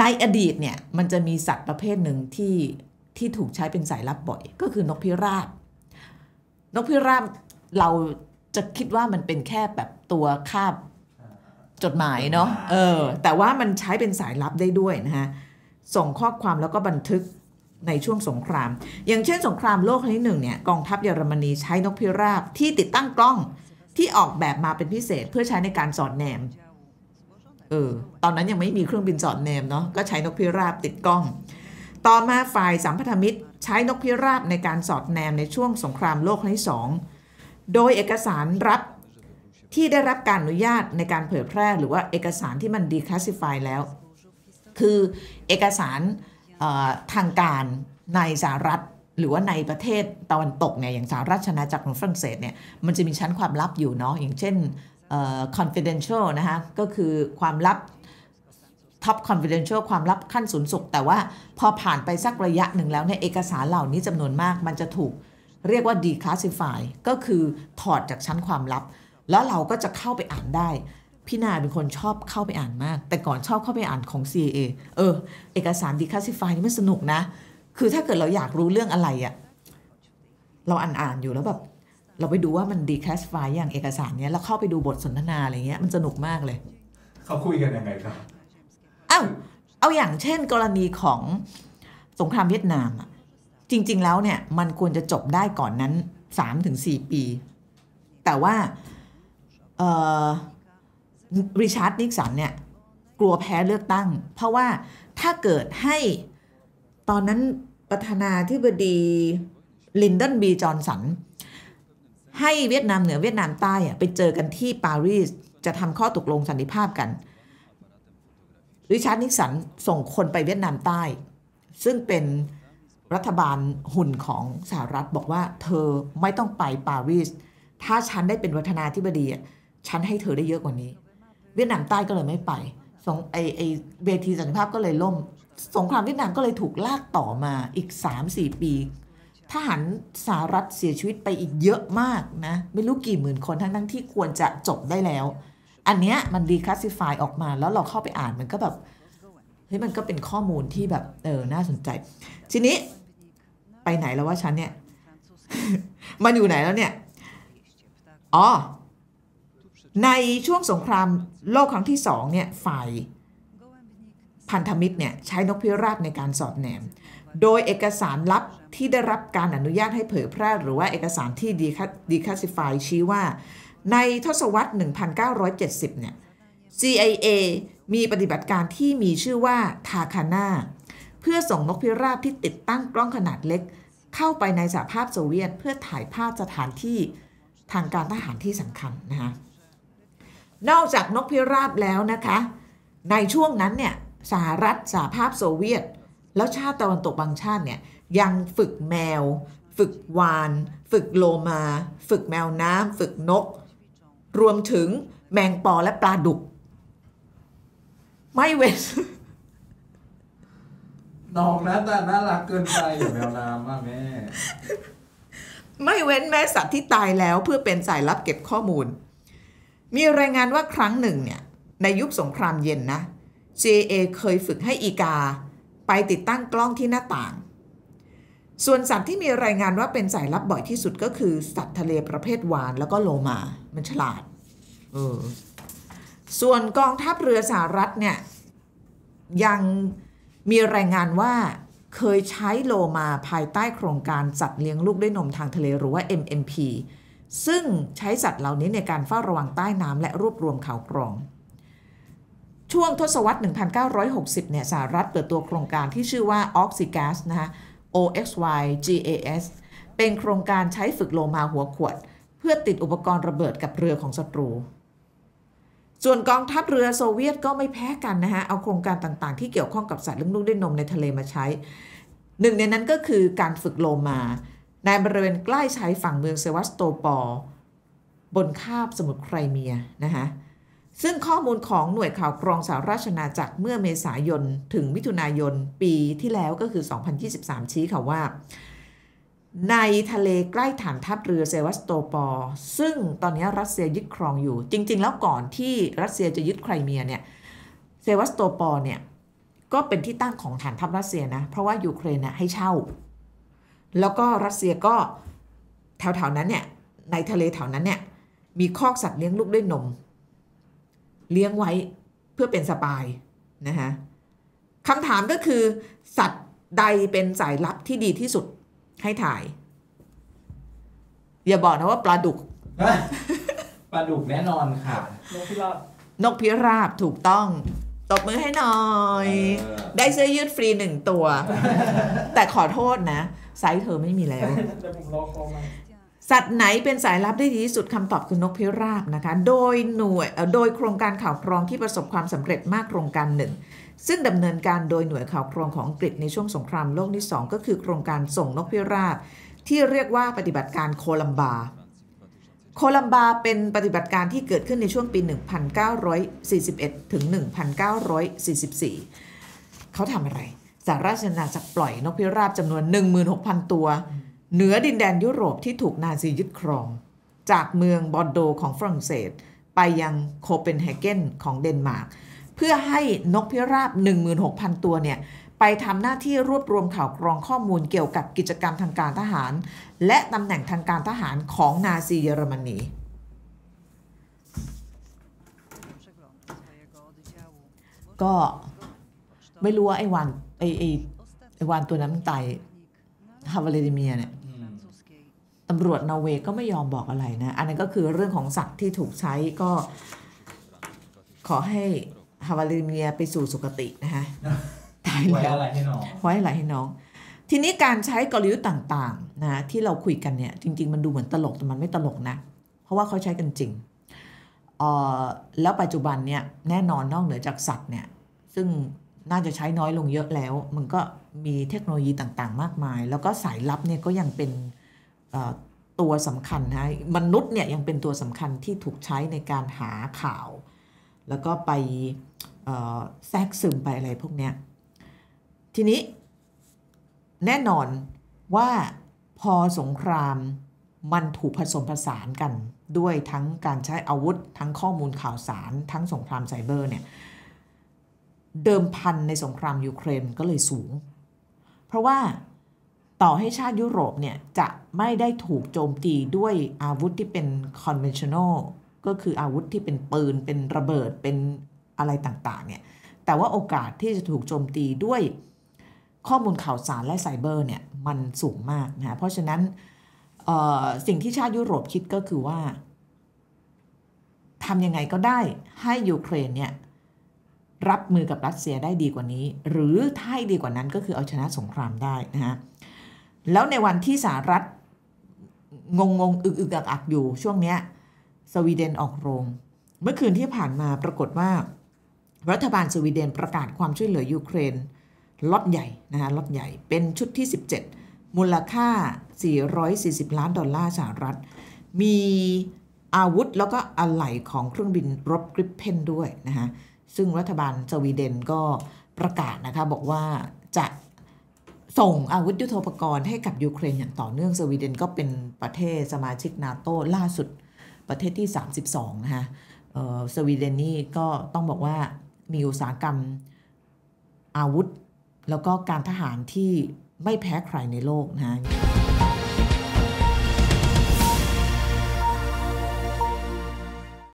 ในอดีตเนี่ยมันจะมีสัตว์ประเภทหนึ่งที่ที่ถูกใช้เป็นสายลับบ่อย ก็คือนกพิราบนกพิราบเราจะคิดว่ามันเป็นแค่แบบตัวคาบจดหมายเนาะเออแต่ว่ามันใช้เป็นสายลับได้ด้วยนะคะส่งข้อความแล้วก็บันทึกในช่วงสงคราม อย่างเช่น สงครามโลกครั้งที่หนึ่งเนี่ยกองทัพเยอรมนีใช้นกพิราบที่ติดตั้งกล้องที่ออกแบบมาเป็นพิเศษเพื่อใช้ในการสอดแนมออตอนนั้นยังไม่มีเครื่องบินสอดแนม เนาะก็ใช้นกพิราบติดกล้อง ต่อมาฝ่ายสัมพันธมิตรใช้นกพิราบในการสอดแนมในช่วงสงครามโลกครั้งที่สอง โดยเอกสารรับที่ได้รับการอนุญาตในการเผยแพร่หรือว่าเอกสารที่มันดีคลาสสิฟายแล้ว คือเอกสารทางการในสหรัฐหรือว่าในประเทศตะวันตกเนี่ย อย่างสหรัฐชนาจักรของฝรั่งเศสเนี่ยมันจะมีชั้นความลับอยู่เนาะอย่างเช่น confidential นะคะก็คือความลับ top confidential ความลับขั้นสูงสุดแต่ว่าพอผ่านไปสักระยะหนึ่งแล้วเนี่ยเอกสารเหล่านี้จำนวนมาก มันจะถูกเรียกว่า declassify ก็คือถอดจากชั้นความลับ แล้วเราก็จะเข้าไปอ่านได้ พี่นาเป็นคนชอบเข้าไปอ่านมาก แต่ก่อนชอบเข้าไปอ่านของ CAA เออเอกสาร declassify นี่มันสนุกนะ คือถ้าเกิดเราอยากรู้เรื่องอะไรอะเราอ่านอ่านอยู่แล้วแบบเราไปดูว่ามันดีแคสไฟอย่างเอกสารเนี้ย แล้วเข้าไปดูบทสนทนาอะไรเงี้ยมันสนุกมากเลย เขาคุยกันยังไงครับอ้าวเอาอย่างเช่นกรณีของสงครามเวียดนามอ่ะจริง ๆ แล้วเนี่ย มันควรจะจบได้ก่อนนั้น3ถึง4ปี แต่ว่าริชาร์ดนิกสันเนี่ย กลัวแพ้เลือกตั้ง เพราะว่าถ้าเกิดให้ตอนนั้นประธานาธิบดีลินดอนบีจอนสันให้เวียดนามเหนือเวียดนามใต้ไปเจอกันที่ปารีสจะทำข้อตกลงสันติภาพกันริชาร์ดนิกสันส่งคนไปเวียดนามใต้ ซึ่งเป็นรัฐบาลหุ่นของสหรัฐบอกว่าเธอไม่ต้องไปปารีสถ้าฉันได้เป็นวัฒนาธิบดีฉันให้เธอได้เยอะกว่านี้ เวียดนามใต้ก็เลยไม่ไปสงไอไอเวทีสันติภาพก็เลยล่ม สงครามเวียดนามก็เลยถูกลากต่อมาอีก 3-4 ปีทหารสหรัฐเสียชีวิตไปอีกเยอะมากนะ ไม่รู้กี่หมื่นคนทั้งทั้งที่ควรจะจบได้แล้ว อันเนี้ยมันดีคลาสสิฟายออกมาแล้วเราเข้าไปอ่านมันก็แบบเฮ้ยมันก็เป็นข้อมูลที่แบบเออน่าสนใจ ทีนี้ไปไหนแล้วว่าฉันเนี่ยมันอยู่ไหนแล้วเนี่ยอ๋อในช่วงสงครามโลกครั้งที่สองเนี่ยฝ่ายพันธมิตรเนี่ยใช้นกพิราบในการสอบแนม โดยเอกสารลับที่ได้รับการอนุญาตให้เผยแพร่หรือว่าเอกสารที่ดีคัสัิฟายชี้ว่า ในทศวรรษ 1970เนี่ย CIA มีปฏิบัติการที่มีชื่อว่าทาคาน่าเพื่อส่งนกพิราบที่ติดตั้งกล้องขนาดเล็ก เข้าไปในสหภาพโซเวียต เพื่อถ่ายภาพสถานที่ทางการทหารที่สำคัญนะคะนอกจากนกพิราบแล้วนะคะ ในช่วงนั้นเนี่ยสหรัฐสหภาพโซเวียต แล้วชาติตะวันตกบางชาติเนี่ย ยังฝึกแมว ฝึกวาน ฝึกโลมา ฝึกแมวน้ำ ฝึกนก รวมถึงแมงปอและปลาดุก ไม่เว้นน้องนะแต่น่ารักเกินไปแมวน้ำมากแม่ ไม่เว้นแม่สัตว์ที่ตายแล้วเพื่อเป็นสายลับเก็บข้อมูล มีรายงานว่าครั้งหนึ่งเนี่ย ในยุคสงครามเย็นนะ JA เคยฝึกให้อีกาไปติดตั้งกล้องที่หน้าต่าง ส่วนสัตว์ที่มีรายงานว่าเป็นสายลับบ่อยที่สุดก็คือ สัตว์ทะเลประเภทวาน แล้วก็โลมา มันฉลาด เออ ส่วนกองทัพเรือสหรัฐเนี่ยยังมีรายงานว่าเคยใช้โลมาภายใต้โครงการสัตว์เลี้ยงลูกด้วยนมทางทะเลหรือว่า MMP ซึ่งใช้สัตว์เหล่านี้ในการเฝ้าระวังใต้น้ำและรวบรวมข่าวกรองช่วงทศวรรษ 1960 เนี่ย สหรัฐเปิดตัวโครงการที่ชื่อว่า Oxygas นะคะ OXYGAS เป็นโครงการใช้ฝึกโลมาหัวขวด เพื่อติดอุปกรณ์ระเบิดกับเรือของศัตรู ส่วนกองทัพเรือโซเวียตก็ไม่แพ้กันนะฮะ เอาโครงการต่างๆที่เกี่ยวข้องกับสัตว์เลี้ยงลูกด้วยนมในทะเลมาใช้ หนึ่งในนั้นก็คือการฝึกโลมา ในบริเวณใกล้ชายฝั่งเมืองเซวัสโตปอลบนคาบสมุทรไครเมียนะคะซึ่งข้อมูลของหน่วยข่าวกรองสาราชนาจักรเมื่อเมษายนถึงมิถุนายนปีที่แล้วก็คือ 2023 ชี้ค่ะว่า ในทะเลใกล้ฐานทัพเรือเซวัสโตปอร์ซึ่งตอนนี้รัสเซียยึดครองอยู่ จริง ๆ แล้วก่อนที่รัสเซียจะยึดไครเมียเนี่ยเซวัสโตปอร์เนี่ยก็เป็นที่ตั้งของฐานทัพรัสเซียนะเพราะว่ายูเครนนยให้เช่า แล้วก็รัสเซียก็แถวๆนั้นเนี่ยในทะเลแถวนั้นเนี่ยมีคอกสัตว์เลี้ยงลูกด้วยนมเลี้ยงไว้เพื่อเป็นสปายนะคะคำถามก็คือ สัตว์ใดเป็นสายลับที่ดีที่สุดให้ถ่ายอย่าบอกนะว่าปลาดุกปลาดุกแน่นอนค่ะ นกพิราบนกพิราบถูกต้อง ตบมือให้หน่อย ได้เสื้อยืดฟรีหนึ่งตัว แต่ขอโทษนะไซส์เธอไม่มีแล้วสัตว์ไหนเป็นสายลับได้ดีที่สุดคำตอบคือนกพิราบนะคะโดยหน่วยโดยโครงการข่าวกรองที่ประสบความสำเร็จมากโครงการหนึ่ง ซึ่งดำเนินการโดยหน่วยข่าวกรองของอังกฤษในช่วงสงครามโลกที่ 2 ก็คือโครงการส่งนกพิราบที่เรียกว่าปฏิบัติการโคลัมบา โคลัมบาเป็นปฏิบัติการที่เกิดขึ้นในช่วงปี 1941ถึง1944 เขาทำอะไรสหราชอาณาจักรปล่อยนกพิราบจำนวน 16,000ตัวเหนือดินแดนยุโรปที่ถูกนาซียึดครอง จากเมืองบอนโดของฝรั่งเศสไปยังโคเปนเฮเกนของเดนมาร์ก เพื่อให้นกพิราบ 16,000 ตัวเนี่ย ไปทำหน้าที่รวบรวมข่าวกรองข้อมูลเกี่ยวกับกิจกรรมทางการทหาร และตำแหน่งทางการทหารของนาซีเยอรมนีก็ไม่รู้ว่าไอ้วันไอ้ไอ้ไอ้วันตัวนั้นมันตายฮาวาเลเมียเนี่ยตำรวจนอร์เวย์ก็ไม่ยอมบอกอะไรนะ อันนั้นก็คือเรื่องของสัตว์ที่ถูกใช้ก็ ขอให้ฮาวาลิเมียไปสู่สุคตินะฮะ ตายแล้วไว้อะไรให้น้อง ไว้อะไรให้น้อง ทีนี้การใช้กลยุทธ์ต่างๆนะที่เราคุยกันเนี่ยจริงๆมันดูเหมือนตลกแต่มันไม่ตลกนะ เพราะว่าเขาใช้กันจริงแล้วปัจจุบันเนี่ยแน่นอนนอกเหนือจากสัตว์เนี่ยซึ่งน่าจะใช้น้อยลงเยอะแล้ว มันก็มีเทคโนโลยีต่างๆ มากมาย แล้วก็สายลับเนี่ยก็ยังเป็นตัวสำคัญนะมนุษย์เนี่ยยังเป็นตัวสำคัญที่ถูกใช้ในการหาข่าว แล้วก็ไปแทรกซึมไปอะไรพวกเนี้ย ทีนี้แน่นอนว่าพอสงครามมันถูกผสมผสานกันด้วยทั้งการใช้อาวุธทั้งข้อมูลข่าวสารทั้งสงครามไซเบอร์เนี่ย เดิมพันในสงครามยูเครนก็เลยสูง เพราะว่าต่อให้ชาติยุโรปเนี่ยจะไม่ได้ถูกโจมตีด้วยอาวุธที่เป็น conventional ก็คืออาวุธที่เป็นปืน เป็นระเบิดเป็นอะไรต่างๆเนี่ยแต่ว่าโอกาสที่จะถูกโจมตีด้วยข้อมูลข่าวสารและไซเบอร์เนี่ยมันสูงมากนะเพราะฉะนั้นสิ่งที่ชาติยุโรปคิดก็คือว่าทำยังไงก็ได้ให้ยูเครนเนี่ยรับมือกับรัสเซียได้ดีกว่านี้ หรือถ้าดีกว่านั้น ก็คือเอาชนะสงครามได้นะฮะแล้วในวันที่สหรัฐงงงอึกอึกอักอักอยู่ช่วงเนี้ยสวีเดนออกโรง เมื่อคืนที่ผ่านมาปรากฏว่ารัฐบาลสวีเดนประกาศความช่วยเหลือยูเครนล็อตใหญ่นะคะล็อตใหญ่เป็นชุดที่ 17 มูลค่า 440 ล้านดอลลาร์สหรัฐมีอาวุธ แล้วก็อะไหล่ของเครื่องบินรบกริปเพนด้วยนะคะซึ่งรัฐบาลสวีเดนก็ประกาศนะคะบอกว่าจะส่งอาวุธยุโทโธปกรณ์ให้กับยูเครนอย่างต่อเนื่องสวีเดนก็เป็นประเทศสมาชิกนาโตล่าสุดประเทศที่ 32 นะคะสวีเดนนี่ก็ต้องบอกว่ามีอุตสาหกรรมอาวุธแล้วก็การทหารที่ไม่แพ้ใครในโลกนะะ